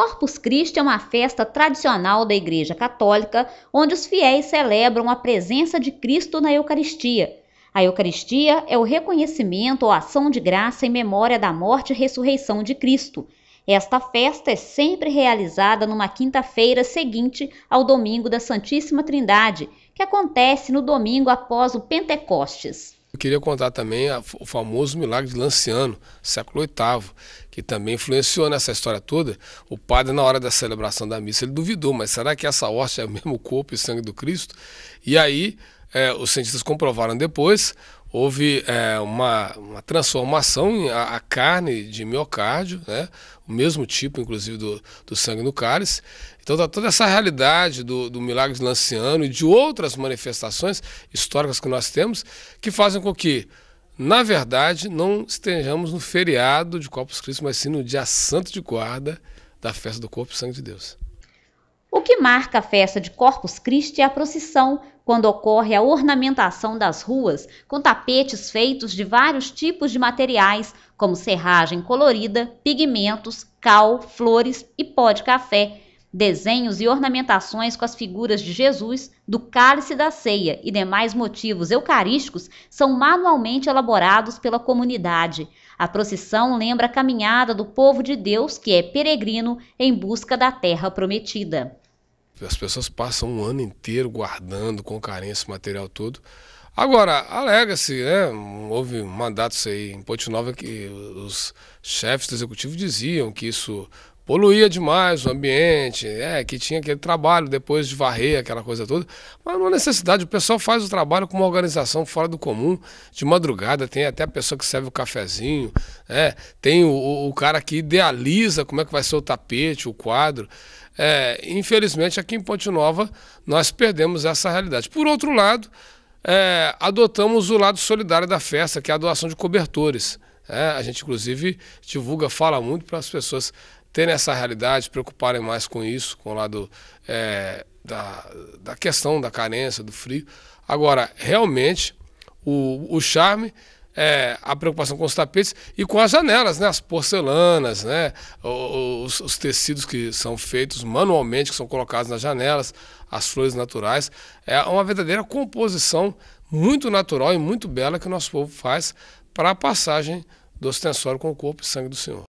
Corpus Christi é uma festa tradicional da Igreja Católica, onde os fiéis celebram a presença de Cristo na Eucaristia. A Eucaristia é o reconhecimento ou ação de graça em memória da morte e ressurreição de Cristo. Esta festa é sempre realizada numa quinta-feira seguinte ao domingo da Santíssima Trindade, que acontece no domingo após o Pentecostes. Eu queria contar também a, o famoso milagre de Lanciano, século VIII, que também influenciou nessa história toda. O padre, na hora da celebração da missa, ele duvidou, mas será que essa hóstia é o mesmo corpo e sangue do Cristo? E aí, é, os cientistas comprovaram depois, houve é, uma, uma, transformação em a, a, carne de miocárdio, né? o mesmo tipo, inclusive, do, do sangue no cálice. Então, tá toda essa realidade do, do milagre de Lanciano e de outras manifestações históricas que nós temos, que fazem com que, na verdade, não estejamos no feriado de Corpus Christi, mas sim no dia santo de guarda da festa do corpo e sangue de Deus. O que marca a festa de Corpus Christi é a procissão, quando ocorre a ornamentação das ruas com tapetes feitos de vários tipos de materiais, como serragem colorida, pigmentos, cal, flores e pó de café, desenhos e ornamentações com as figuras de Jesus, do cálice da ceia e demais motivos eucarísticos são manualmente elaborados pela comunidade. A procissão lembra a caminhada do povo de Deus que é peregrino em busca da terra prometida. As pessoas passam um ano inteiro guardando com carência material todo Agora, alega-se, né, houve mandatos aí em Ponte Nova que os chefes do executivo diziam que isso poluía demais o ambiente, é, que tinha aquele trabalho depois de varrer aquela coisa toda. Mas não há necessidade, o pessoal faz o trabalho com uma organização fora do comum, de madrugada, tem até a pessoa que serve o cafezinho, é, tem o, o cara que idealiza como é que vai ser o tapete, o quadro. É, infelizmente, aqui em Ponte Nova, nós perdemos essa realidade. Por outro lado, é, adotamos o lado solidário da festa, que é a doação de cobertores. É, a gente, inclusive, divulga, fala muito para as pessoas terem essa realidade, se preocuparem mais com isso, com o lado é, da, da questão da carência, do frio. Agora, realmente, o, o charme é, a preocupação com os tapetes e com as janelas, né? as porcelanas, né? Os, os, tecidos que são feitos manualmente, que são colocados nas janelas, as flores naturais. É uma verdadeira composição muito natural e muito bela que o nosso povo faz para a passagem do ostensório com o corpo e sangue do Senhor.